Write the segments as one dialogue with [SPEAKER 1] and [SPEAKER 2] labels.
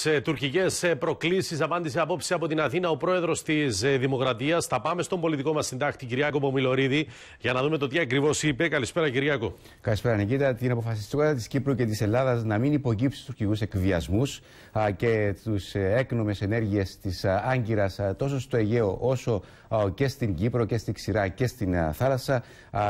[SPEAKER 1] Σε τουρκικές προκλήσεις, απάντησε απόψη από την Αθήνα ο πρόεδρος της ε, Δημοκρατίας. Θα πάμε στον πολιτικό μας συντάκτη, Κυριάκο Μπομιλωρίδη για να δούμε το τι ακριβώς είπε. Καλησπέρα, Κυριάκο.
[SPEAKER 2] Καλησπέρα, Νικήτα. Την αποφασιστικότητα της Κύπρου και της Ελλάδας να μην υπογύψει τους τουρκικούς εκβιασμούς και τους ε, έκνομες ενέργειες της Άγκυρα τόσο στο Αιγαίο όσο και στην Κύπρο και στη Ξηρά και στην θάλασσα.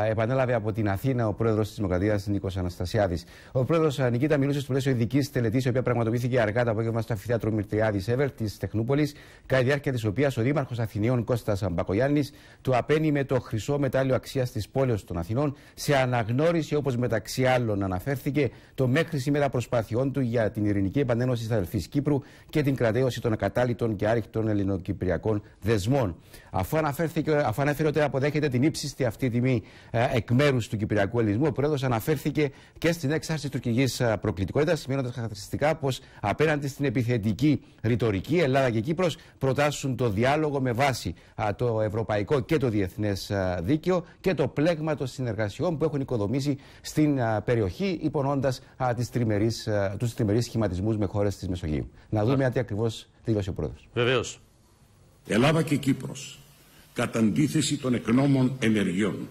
[SPEAKER 2] Επανέλαβε από την Αθήνα ο πρόεδρος της Δημοκρατίας, Νίκος Αναστασιάδης. Ο πρόεδρος Νικήτα μιλούσε στο πλαίσιο ειδικής τελετής, η οποία πραγματοποιήθηκε αργά τα απόγευμα στο αφιθέατρο Μητριάδη Εύερ της Τεχνούπολης, κατά τη διάρκεια της οποίας ο Δήμαρχος Αθηνίων Κώστας Αμπακογιάννης του απένει με το χρυσό μετάλλιο αξίας της πόλεως των Αθηνών σε αναγνώριση όπως μεταξύ άλλων αναφέρθηκε το μέχρι σήμερα προσπάθειών του για την ειρηνική επανένωση της αδελφής Κύπρου και την κρατέωση των ακατάλητων και άρρηκτων ελληνοκυπριακών δεσμών. Αφού, αναφέρθηκε, αφού ανέφερε ότι αποδέχεται την ύψιστη αυτή τιμή ε, εκ μέρους του κυπριακού ελληνισμού, ο πρόεδρος αναφέρθηκε και στην έξαρση τουρκικής ε, προκλητικότητας, σημαίνοντα χαρακτηριστικά πως απέναντι στην στην επιθετική ρητορική. Ελλάδα και Κύπρος προτάσουν το διάλογο με βάση το ευρωπαϊκό και το διεθνές δίκαιο και το πλέγμα των συνεργασιών που έχουν οικοδομήσει στην α, περιοχή, υπονώντας τους τριμερείς σχηματισμούς με χώρες της Μεσογείου. Να δούμε τι ακριβώς δήλωσε ο πρόεδρος.
[SPEAKER 3] Βεβαίως. Ελλάδα και Κύπρος, κατά αντίθεση των εκνόμων ενεργειών,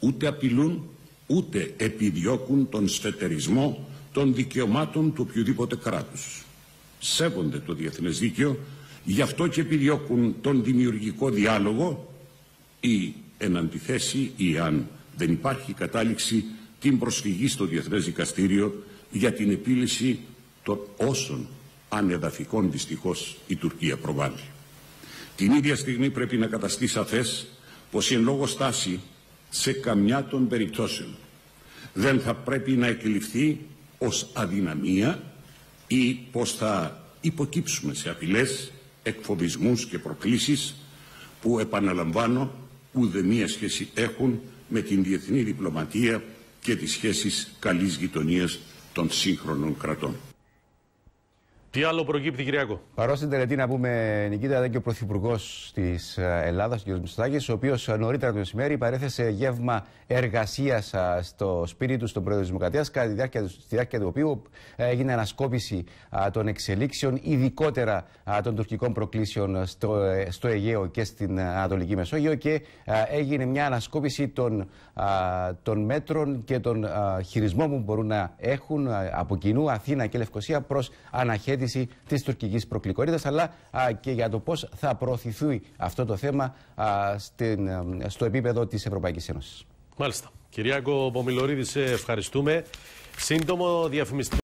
[SPEAKER 3] ούτε απειλούν, ούτε επιδιώκουν τον σφετερισμό των δικαιωμάτων του οποιοδήποτε κράτους σέβονται το διεθνές δίκαιο, γι' αυτό και επιδιώκουν τον δημιουργικό διάλογο ή εν αντιθέσει ή αν δεν υπάρχει κατάληξη την προσφυγή στο Διεθνές Δικαστήριο για την επίλυση των όσων ανεδαφικών δυστυχώς η Τουρκία προβάλλει. Την ίδια στιγμή πρέπει να καταστεί σαφές πως η εν λόγω στάση σε καμιά των περιπτώσεων δεν θα πρέπει να εκλειφθεί ως αδυναμία ή πώς θα υποκύψουμε σε απειλές, εκφοβισμούς και προκλήσεις που επαναλαμβάνω ούτε μία σχέση έχουν με την διεθνή διπλωματία και τις σχέσεις καλής γειτονίας των σύγχρονων κρατών. Τι
[SPEAKER 1] άλλο προκύπτει, Κυριακό.
[SPEAKER 2] Παρό στην τελετή να πούμε, Νικήτα, ήταν και ο Πρωθυπουργός της ε, Ελλάδας, ο κ. Μισουτάκη, ο οποίος ε, νωρίτερα το μεσημέρι παρέθεσε γεύμα εργασίας ε, στο σπίτι του στον πρόεδρο της Δημοκρατίας, κατά τη διάρκεια, στη διάρκεια του οποίου έγινε ανασκόπηση των εξελίξεων, ειδικότερα των τουρκικών προκλήσεων στο, στο Αιγαίο και στην Ανατολική Μεσόγειο και έγινε μια ανασκόπηση των, των μέτρων και των χειρισμών που μπορούν να έχουν από κοινού Αθήνα και Λευκοσία προς αναχέτηση τοποθέτηση της τουρκικής προκληκορίδα, αλλά α, και για το πώς θα προωθηθεί αυτό το θέμα α, στην, α, στο επίπεδο της Ευρωπαϊκής Ένωσης.
[SPEAKER 1] Μάλιστα. Κυριάκο Πομιλωρίδη, σε ευχαριστούμε. Σύντομο διαφημιστικό.